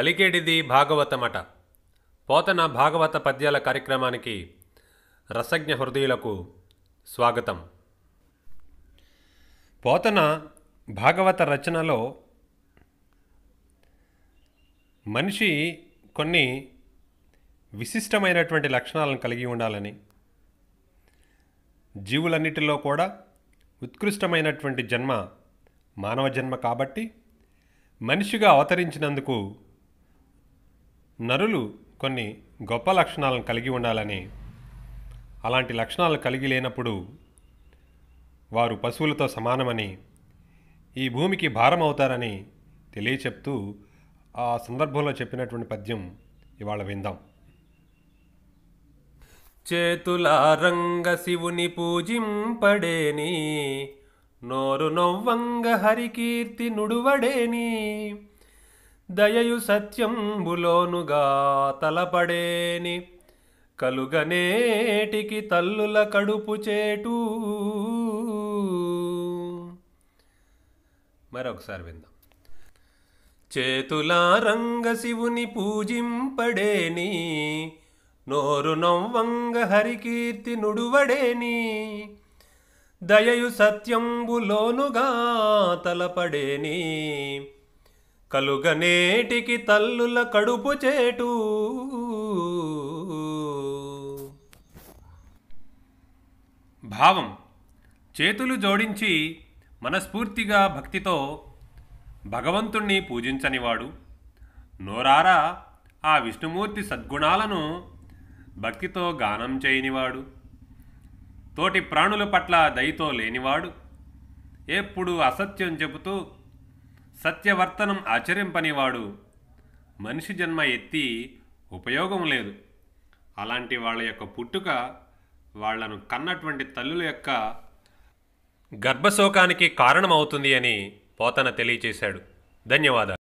పలికేడిది భాగవతమట పోతన భాగవత పద్యాల కార్యక్రమానికి రసజ్ఞ హృదయులకు స్వాగతం పోతన భాగవత రచనలో మనిషి కొన్ని విశిష్టమైనటువంటి లక్షణాలను కలిగి ఉండాలని జీవులన్నిటిలో కూడా ఉత్కృష్టమైనటువంటి జన్మ మానవ జన్మ కాబట్టి మనిషిగా అవతరించినందుకు నరులు కొన్ని గొప్ప లక్షణాలను కలిగి ఉండాలని అలాంటి లక్షణాలు కలిగి లేనప్పుడు వారు పశువులతో సమానమని ఈ భూమికి భారం అవుతారని తెలియచెప్తూ ఆ సందర్భంలో చెప్పినటువంటి పద్యం ఇవాళ విందాం చేతులారంగ శివుని పూజింపడేని నోరు నొవ్వంగ హరికీర్తి నుడువడేని దయయు సత్యంబులోనుగా తలపడేని కలుగనేటికి తల్లుల కడుపు చేటు మరొకసారి విందాం చేతులారంగ శివుని పూజింపడేని నోరు నవ్వంగ హరికీర్తి నుడువడేని దయయు సత్యంబులోనుగా తలపడేని కలుగనేటికి తల్లుల కడుపు చేటు భావం చేతులు జోడించి మనస్ఫూర్తిగా భక్తితో భగవంతుణ్ణి పూజించనివాడు నోరారా ఆ విష్ణుమూర్తి సద్గుణాలను భక్తితో గానం చేయనివాడు తోటి ప్రాణుల పట్ల దయతో లేనివాడు ఎప్పుడు అసత్యం చెబుతూ సత్యవర్తనం ఆచరింపనివాడు మనిషి జన్మ ఎత్తి ఉపయోగం లేదు అలాంటి వాళ్ళ యొక్క పుట్టుక వాళ్లను కన్నటువంటి తల్లుల యొక్క గర్భశోకానికి కారణమవుతుంది అని పోతన తెలియచేశాడు ధన్యవాదాలు